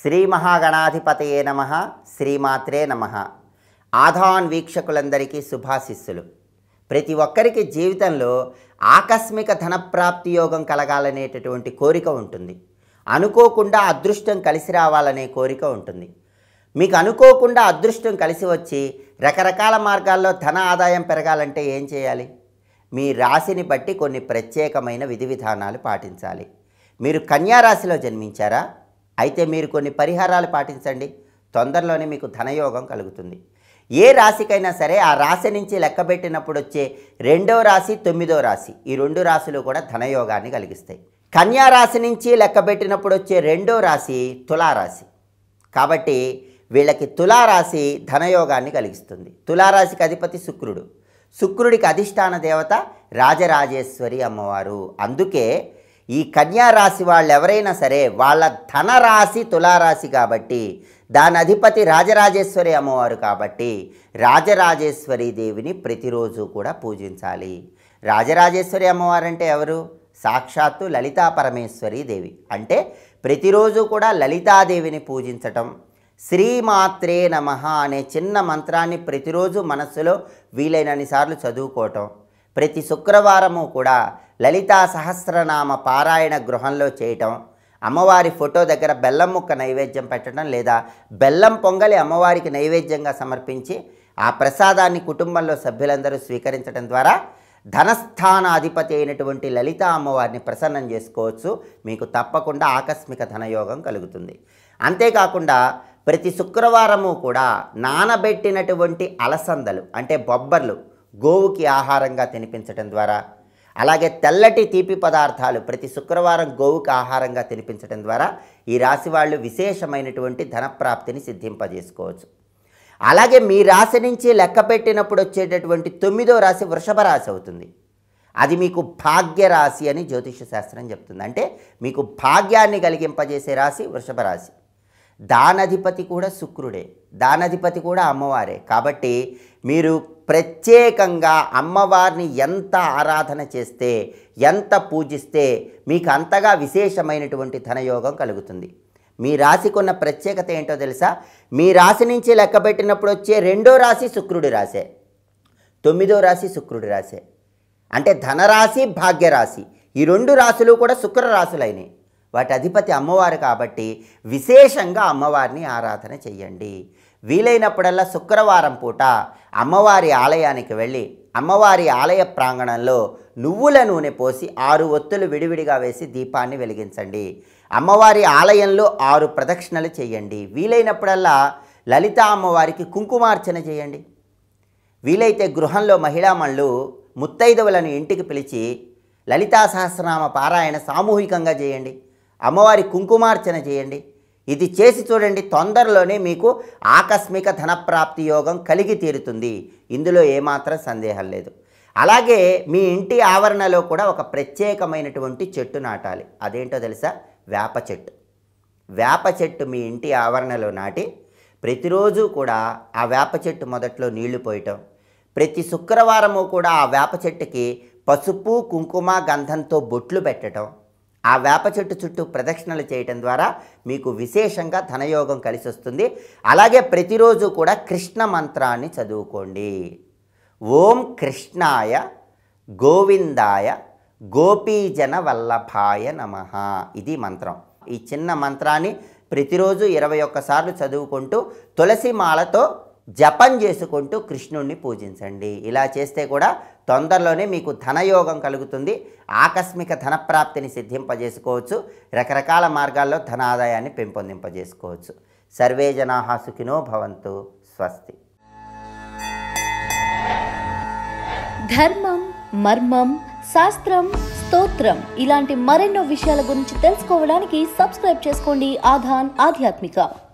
శ్రీ మహాగణాధిపతయే నమ శ్రీమాత్రే నమ ఆధాన్ వీక్షకులందరికీ శుభాశిస్సులు ప్రతి ఒక్కరికి జీవితంలో ఆకస్మిక ధనప్రాప్తి యోగం కలగాలనేటటువంటి కోరిక ఉంటుంది అనుకోకుండా అదృష్టం కలిసి రావాలనే కోరిక ఉంటుంది మీకు అనుకోకుండా అదృష్టం కలిసి వచ్చి రకరకాల మార్గాల్లో ధన ఆదాయం పెరగాలంటే ఏం చేయాలి మీ రాశిని బట్టి కొన్ని ప్రత్యేకమైన విధి విధానాలు పాటించాలి మీరు కన్యారాశిలో జన్మించారా అయితే మీరు కొన్ని పరిహారాలు పాటించండి తొందరలోనే మీకు ధనయోగం కలుగుతుంది ఏ రాశికైనా సరే ఆ రాశి నుంచి లెక్కబెట్టినప్పుడు వచ్చే రెండో రాశి తొమ్మిదో రాశి ఈ రెండు రాశులు కూడా ధనయోగాన్ని కలిగిస్తాయి కన్యా రాశి నుంచి లెక్కబెట్టినప్పుడు వచ్చే రెండో రాశి తులారాశి కాబట్టి వీళ్ళకి తులారాశి ధనయోగాన్ని కలిగిస్తుంది తులారాశికి అధిపతి శుక్రుడు శుక్రుడికి అధిష్టాన దేవత రాజరాజేశ్వరి అమ్మవారు అందుకే ఈ రాశి వాళ్ళు ఎవరైనా సరే వాళ్ళ ధనరాశి తులారాశి కాబట్టి దాని అధిపతి రాజరాజేశ్వరి అమ్మవారు కాబట్టి రాజరాజేశ్వరి దేవిని ప్రతిరోజు కూడా పూజించాలి రాజరాజేశ్వరి అమ్మవారు అంటే ఎవరు సాక్షాత్తు లలితా పరమేశ్వరి దేవి అంటే ప్రతిరోజు కూడా లలితాదేవిని పూజించటం శ్రీమాత్రే నమ అనే చిన్న మంత్రాన్ని ప్రతిరోజు మనస్సులో వీలైనన్ని సార్లు చదువుకోవటం ప్రతి శుక్రవారము కూడా లలితా సహస్రనామ పారాయణ గృహంలో చేయటం అమ్మవారి ఫోటో దగ్గర బెల్లం ముక్క నైవేద్యం పెట్టడం లేదా బెల్లం పొంగలి అమ్మవారికి నైవేద్యంగా సమర్పించి ఆ ప్రసాదాన్ని కుటుంబంలో సభ్యులందరూ స్వీకరించడం ద్వారా ధనస్థానాధిపతి అయినటువంటి లలిత అమ్మవారిని ప్రసన్నం చేసుకోవచ్చు మీకు తప్పకుండా ఆకస్మిక ధనయోగం కలుగుతుంది అంతేకాకుండా ప్రతి శుక్రవారము కూడా నానబెట్టినటువంటి అలసందలు అంటే బొబ్బర్లు గోవుకి ఆహారంగా తినిపించటం ద్వారా అలాగే తెల్లటి తీపి పదార్థాలు ప్రతి శుక్రవారం గోవుకి ఆహారంగా తినిపించడం ద్వారా ఈ రాశి వాళ్ళు విశేషమైనటువంటి ధనప్రాప్తిని సిద్ధింపజేసుకోవచ్చు అలాగే మీ రాశి నుంచి లెక్క పెట్టినప్పుడు వచ్చేటటువంటి తొమ్మిదో రాశి వృషభ రాశి అవుతుంది అది మీకు భాగ్య రాశి అని జ్యోతిష శాస్త్రం చెప్తుంది అంటే మీకు భాగ్యాన్ని కలిగింపజేసే రాశి వృషభ రాశి దానధిపతి కూడా శుక్రుడే దానధిపతి కూడా అమ్మవారే కాబట్టి మీరు ప్రత్యేకంగా అమ్మవారిని ఎంత ఆరాధన చేస్తే ఎంత పూజిస్తే మీకు అంతగా విశేషమైనటువంటి ధనయోగం కలుగుతుంది మీ రాశికున్న ప్రత్యేకత ఏంటో తెలుసా మీ రాశి నుంచి పెట్టినప్పుడు వచ్చే రెండో రాశి శుక్రుడి రాశే తొమ్మిదో రాశి శుక్రుడి రాశే అంటే ధనరాశి భాగ్యరాశి ఈ రెండు రాశులు కూడా శుక్ర రాశులైనవి వాటి అధిపతి అమ్మవారు కాబట్టి విశేషంగా అమ్మవారిని ఆరాధన చేయండి వీలైనప్పుడల్లా శుక్రవారం పూట అమ్మవారి ఆలయానికి వెళ్ళి అమ్మవారి ఆలయ ప్రాంగణంలో నువ్వుల నూనె పోసి ఆరు ఒత్తులు విడివిడిగా వేసి దీపాన్ని వెలిగించండి అమ్మవారి ఆలయంలో ఆరు ప్రదక్షిణలు చేయండి వీలైనప్పుడల్లా లలిత అమ్మవారికి కుంకుమార్చన చేయండి వీలైతే గృహంలో మహిళామణులు ముత్తైదవులను ఇంటికి పిలిచి లలితా సహస్రనామ పారాయణ సామూహికంగా చేయండి అమ్మవారి కుంకుమార్చన చేయండి ఇది చేసి చూడండి తొందరలోనే మీకు ఆకస్మిక ధనప్రాప్తి యోగం కలిగి తీరుతుంది ఇందులో ఏమాత్రం సందేహం లేదు అలాగే మీ ఇంటి ఆవరణలో కూడా ఒక ప్రత్యేకమైనటువంటి చెట్టు నాటాలి అదేంటో తెలుసా వేప చెట్టు వేప చెట్టు మీ ఇంటి ఆవరణలో నాటి ప్రతిరోజు కూడా ఆ వేప చెట్టు మొదట్లో నీళ్లు పోయటం ప్రతి శుక్రవారము కూడా ఆ వేప చెట్టుకి పసుపు కుంకుమ గంధంతో బొట్లు పెట్టడం ఆ వేప చెట్టు చుట్టూ ప్రదక్షిణలు చేయటం ద్వారా మీకు విశేషంగా ధనయోగం కలిసి వస్తుంది అలాగే ప్రతిరోజు కూడా కృష్ణ మంత్రాన్ని చదువుకోండి ఓం కృష్ణాయ గోవిందాయ గోపీజన వల్లభాయ నమ ఇది మంత్రం ఈ చిన్న మంత్రాన్ని ప్రతిరోజు ఇరవై ఒక్కసార్లు చదువుకుంటూ తులసి మాలతో జపం చేసుకుంటూ కృష్ణుణ్ణి పూజించండి ఇలా చేస్తే కూడా తొందరలోనే మీకు ధనయోగం కలుగుతుంది ఆకస్మిక ధనప్రాప్తిని సిద్ధింపజేసుకోవచ్చు రకరకాల మార్గాల్లో ధన ఆదాయాన్ని పెంపొందింపజేసుకోవచ్చు సర్వే జనాహా సుఖినో భవంతు స్వస్తి ధర్మం మర్మం శాస్త్రం స్తోత్రం ఇలాంటి మరెన్నో విషయాల గురించి తెలుసుకోవడానికి సబ్స్క్రైబ్ చేసుకోండి ఆధాన్ ఆధ్యాత్మిక